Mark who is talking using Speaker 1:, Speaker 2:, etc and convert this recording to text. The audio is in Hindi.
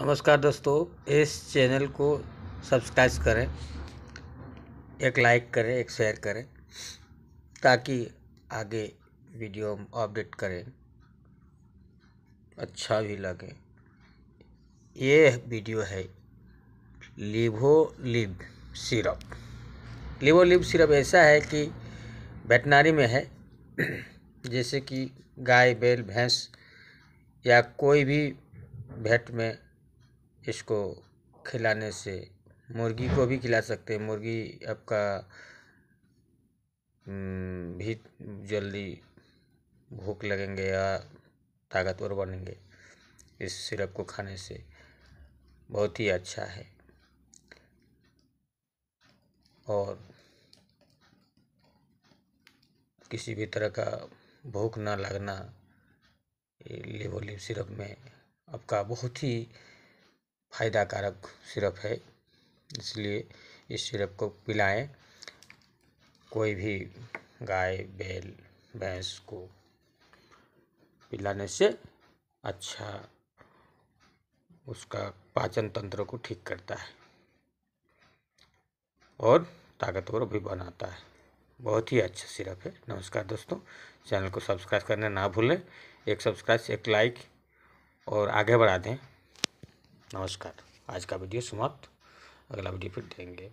Speaker 1: नमस्कार दोस्तों इस चैनल को सब्सक्राइब करें एक लाइक करें एक शेयर करें ताकि आगे वीडियो हम अपडेट करें अच्छा भी लगे ये वीडियो है लिवोलिब सिरप लिवोलिब सिरप ऐसा है कि वेटनरी में है जैसे कि गाय बैल भैंस या कोई भी भेट में इसको खिलाने से मुर्गी को भी खिला सकते हैं मुर्गी आपका हम्म, भी जल्दी भूख लगेंगे या ताकतवर बनेंगे इस सिरप को खाने से बहुत ही अच्छा है और किसी भी तरह का भूख ना लगना लेवोलिव सिरप में आपका बहुत ही फ़ायदाकारक सिरप है इसलिए इस सिरप को पिलाएं कोई भी गाय बैल भैंस को पिलाने से अच्छा उसका पाचन तंत्र को ठीक करता है और ताकतवर भी बनाता है बहुत ही अच्छा सिरप है नमस्कार दोस्तों चैनल को सब्सक्राइब करना ना भूलें एक सब्सक्राइब एक लाइक और आगे बढ़ा दें नमस्कार आज का वीडियो समाप्त अगला वीडियो फिर देंगे